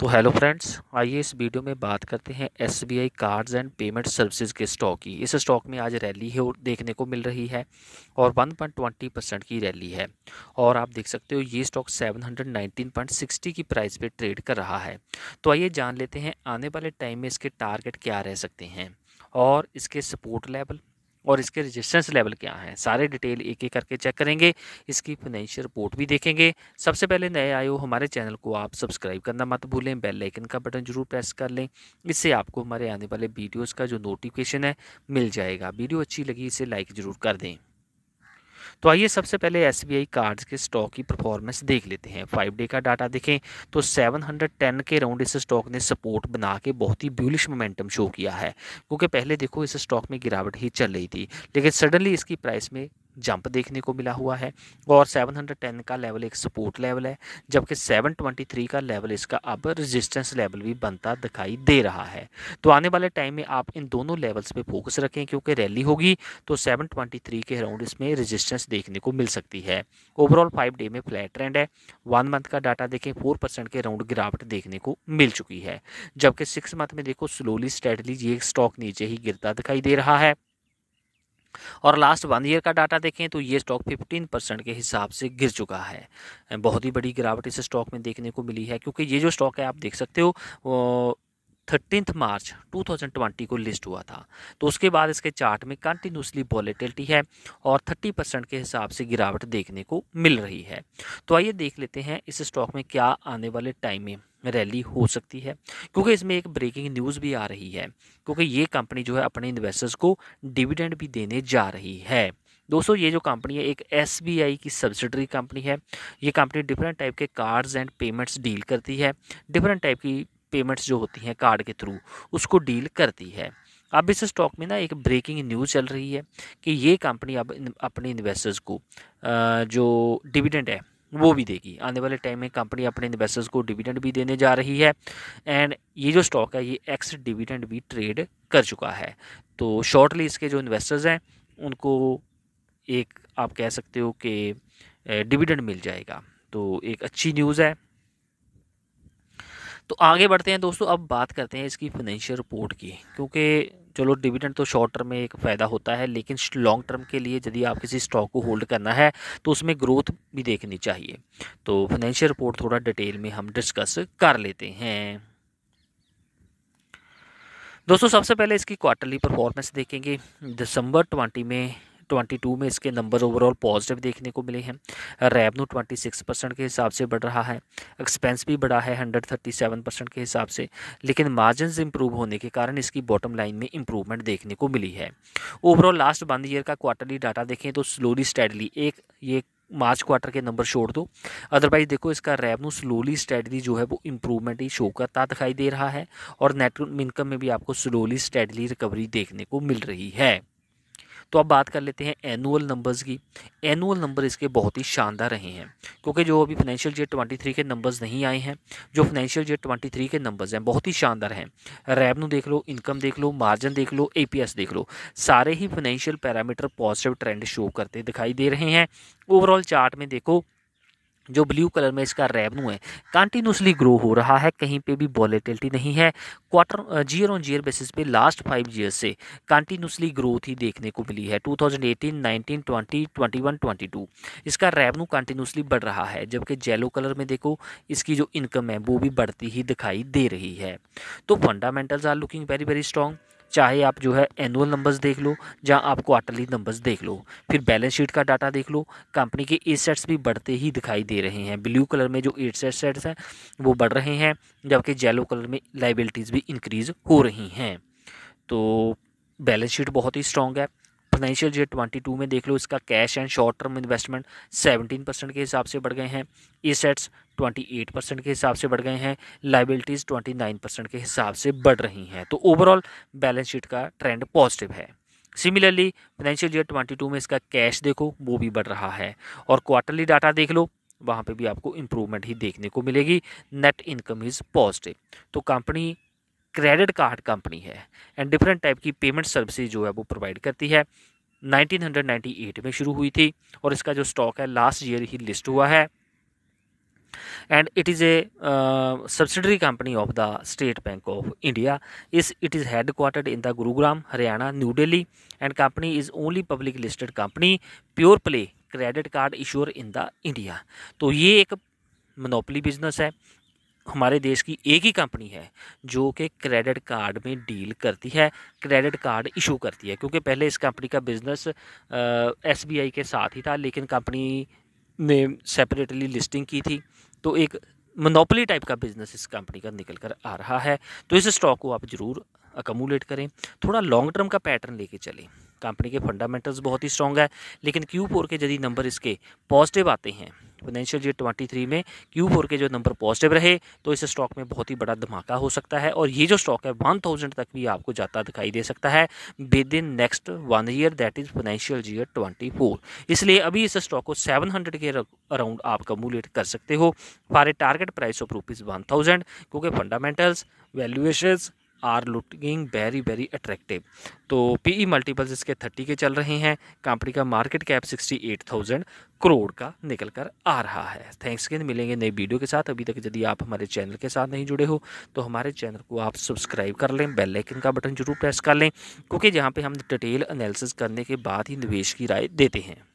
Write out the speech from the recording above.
तो hello friends आइए इस वीडियो में बात करते हैं S B I cards and payment services के स्टॉक की इस स्टॉक में आज रैली है देखने को मिल रही है और 1.20 परसेंट की रैली है और आप देख सकते हो ये स्टॉक 719.60 की प्राइस पे ट्रेड कर रहा है तो आइए जान लेते हैं आने वाले टाइम में इसके टारगेट क्या रह सकते हैं और इसके सपोर्ट लेवल और इसके रजिस्टेंस लेवल क्या हैं सारे डिटेल एक एक करके चेक करेंगे इसकी फाइनेंशियल रिपोर्ट भी देखेंगे सबसे पहले नए आए हो हमारे चैनल को आप सब्सक्राइब करना मत भूलें बेल आइकन का बटन जरूर प्रेस कर लें इससे आपको हमारे आने वाले वीडियोज़ का जो नोटिफिकेशन है मिल जाएगा वीडियो अच्छी लगी इसे लाइक ज़रूर कर दें तो आइए सबसे पहले एस कार्ड्स के स्टॉक की परफॉर्मेंस देख लेते हैं फाइव डे का डाटा देखें तो 710 के राउंड इस स्टॉक ने सपोर्ट बना के बहुत ही ब्यूलिश मोमेंटम शो किया है क्योंकि पहले देखो इस स्टॉक में गिरावट ही चल रही थी लेकिन सडनली इसकी प्राइस में जंप देखने को मिला हुआ है और 710 का लेवल एक सपोर्ट लेवल है जबकि 723 का लेवल इसका अब रेजिस्टेंस लेवल भी बनता दिखाई दे रहा है तो आने वाले टाइम में आप इन दोनों लेवल्स पे फोकस रखें क्योंकि रैली होगी तो 723 के अराउंड इसमें रेजिस्टेंस देखने को मिल सकती है ओवरऑल फाइव डे में फ्लैट ट्रेंड है वन मंथ का डाटा देखें फोर परसेंट के अराउंड गिरावट देखने को मिल चुकी है जबकि सिक्स मंथ में देखो स्लोली स्टेडली ये स्टॉक नीचे ही गिरता दिखाई दे रहा है और लास्ट वन ईयर का डाटा देखें तो ये स्टॉक 15 परसेंट के हिसाब से गिर चुका है बहुत ही बड़ी गिरावट इस स्टॉक में देखने को मिली है क्योंकि ये जो स्टॉक है आप देख सकते हो थर्टीनथ मार्च 2020 को लिस्ट हुआ था तो उसके बाद इसके चार्ट में कंटिन्यूसली वॉलेटिलिटी है और 30 परसेंट के हिसाब से गिरावट देखने को मिल रही है तो आइए देख लेते हैं इस स्टॉक में क्या आने वाले टाइम में रैली हो सकती है क्योंकि इसमें एक ब्रेकिंग न्यूज़ भी आ रही है क्योंकि ये कंपनी जो है अपने इन्वेस्टर्स को डिविडेंड भी देने जा रही है दोस्तों ये जो कंपनी है एक एस की सब्सिडरी कंपनी है ये कंपनी डिफरेंट टाइप के कार्ड्स एंड पेमेंट्स डील करती है डिफरेंट टाइप की पेमेंट्स जो होती हैं कार्ड के थ्रू उसको डील करती है अब इस स्टॉक में ना एक ब्रेकिंग न्यूज़ चल रही है कि ये कंपनी अब इन, अपने इन्वेस्टर्स को जो डिविडेंड है वो भी देगी आने वाले टाइम में कंपनी अपने इन्वेस्टर्स को डिविडेंड भी देने जा रही है एंड ये जो स्टॉक है ये एक्स डिविडेंड भी ट्रेड कर चुका है तो शॉर्टली इसके जो इन्वेस्टर्स हैं उनको एक आप कह सकते हो कि डिविडेंड मिल जाएगा तो एक अच्छी न्यूज़ है तो आगे बढ़ते हैं दोस्तों अब बात करते हैं इसकी फाइनेंशियल रिपोर्ट की क्योंकि चलो डिविडेंड तो शॉर्ट टर्म में एक फ़ायदा होता है लेकिन लॉन्ग टर्म के लिए यदि आप किसी स्टॉक को होल्ड करना है तो उसमें ग्रोथ भी देखनी चाहिए तो फाइनेंशियल रिपोर्ट थोड़ा डिटेल में हम डिस्कस कर लेते हैं दोस्तों सबसे पहले इसकी क्वार्टरली परफॉर्मेंस देखेंगे दिसंबर ट्वेंटी में 2022 में इसके नंबर ओवरऑल पॉजिटिव देखने को मिले हैं रेवन्यू 26 परसेंट के हिसाब से बढ़ रहा है एक्सपेंस भी बढ़ा है 137 परसेंट के हिसाब से लेकिन मार्जिन इंप्रूव होने के कारण इसकी बॉटम लाइन में इंप्रूवमेंट देखने को मिली है ओवरऑल लास्ट वन ईयर का क्वार्टरली डाटा देखें तो स्लोली स्टेडली एक ये मार्च क्वार्टर के नंबर छोड़ दो अदरवाइज देखो इसका रेवन्यू स्लोली स्टेडली जो है वो इम्प्रूवमेंट ही शो करता दिखाई दे रहा है और नेट इनकम में भी आपको स्लोली स्टेडली रिकवरी देखने को मिल रही है तो अब बात कर लेते हैं एनुअल नंबर्स की एनुअल नंबर इसके बहुत ही शानदार रहे हैं क्योंकि जो अभी फाइनेंशियल जेट ट्वेंटी थ्री के नंबर्स नहीं आए हैं जो फाइनेंशियल जेट ट्वेंटी थ्री के नंबर्स हैं बहुत ही शानदार हैं रेवन्यू देख लो इनकम देख लो मार्जिन देख लो ए देख लो सारे ही financial parameter positive trend show करते दिखाई दे रहे हैं ओवरऑल चार्ट में देखो जो ब्लू कलर में इसका रेवन्यू है कंटिन्यूसली ग्रो हो रहा है कहीं पे भी वॉलेटिलिटी नहीं है quarter year on year basis पे लास्ट फाइव ईयर से कंटिन्यूसली ग्रोथ ही देखने को मिली है 2018, 19, 20, 21, 22 इसका रेवन्यू कंटिन्यूसली बढ़ रहा है जबकि येलो कलर में देखो इसकी जो इनकम है वो भी बढ़ती ही दिखाई दे रही है तो fundamentals are looking very very strong चाहे आप जो है एनुअल नंबर्स देख लो जहाँ आप क्वार्टरली नंबर्स देख लो फिर बैलेंस शीट का डाटा देख लो कंपनी के एसेट्स भी बढ़ते ही दिखाई दे रहे हैं ब्लू कलर में जो एसेट्स सेट्स हैं वो बढ़ रहे हैं जबकि येलो कलर में लाइबिलिटीज़ भी इंक्रीज़ हो रही हैं तो बैलेंस शीट बहुत ही स्ट्रॉन्ग है फाइनेंशियल ईयर ट्वेंटी टू में देख लो इसका cash and short term investment seventeen percent के हिसाब से बढ़ गए हैं एसेट्स ट्वेंटी एट परसेंट के हिसाब से बढ़ गए हैं लाइबिलिटीज़ ट्वेंटी नाइन परसेंट के हिसाब से बढ़ रही हैं तो ओवरऑल बैलेंस शीट का ट्रेंड पॉजिटिव है similarly financial year twenty two में इसका कैश देखो वो भी बढ़ रहा है और क्वार्टरली डाटा देख लो वहाँ पे भी आपको इम्प्रूवमेंट ही देखने को मिलेगी नेट इनकम इज़ पॉजिटिव तो कंपनी क्रेडिट कार्ड कंपनी है एंड डिफरेंट टाइप की पेमेंट सर्विसेज जो है वो प्रोवाइड करती है 1998 में शुरू हुई थी और इसका जो स्टॉक है लास्ट ईयर ही लिस्ट हुआ है and it is a subsidiary company of the State Bank of India इस it is headquartered in the Gurugram Haryana New Delhi and company is only public listed company pure play credit card issuer in the India तो ये एक मनोपली business है हमारे देश की एक ही company है जो कि क्रेडिट कार्ड में डील करती है क्रेडिट कार्ड इशू करती है क्योंकि पहले इस कंपनी का बिज़नेस एस के साथ ही था लेकिन कंपनी ने सेपरेटली लिस्टिंग की थी तो एक मनोपली टाइप का बिज़नेस इस कंपनी का निकल कर आ रहा है तो इस स्टॉक को आप ज़रूर अकमूलेट करें थोड़ा लॉन्ग टर्म का पैटर्न लेके चलें कंपनी के फंडामेंटल्स बहुत ही स्ट्रॉन्ग है लेकिन क्यू के यदि नंबर इसके पॉजिटिव आते हैं फाइनेंशियल ईयर ट्वेंटी थ्री में क्यू फोर के जो नंबर पॉजिटिव रहे तो इस स्टॉक में बहुत ही बड़ा धमाका हो सकता है और ये जो स्टॉक है वन थाउजेंड तक भी आपको जाता दिखाई दे सकता है within next one year that is financial year twenty four इसलिए अभी इस स्टॉक को सेवन हंड्रेड के अराउंड आप कमूलेट कर सकते हो for a target price of rupees one thousand क्योंकि fundamentals valuations are looking very very attractive तो पीई मल्टीपल्स e इसके थर्टी के चल रहे हैं कंपनी का market cap sixty eight thousand crore का निकल कर आ रहा है थैंक्स गेंद मिलेंगे नई वीडियो के साथ अभी तक यदि आप हमारे चैनल के साथ नहीं जुड़े हो तो हमारे चैनल को आप सब्सक्राइब कर लें बेल आइकन का बटन जरूर प्रेस कर लें क्योंकि जहाँ पर हम डिटेल एनालिसिस करने के बाद ही निवेश की राय देते हैं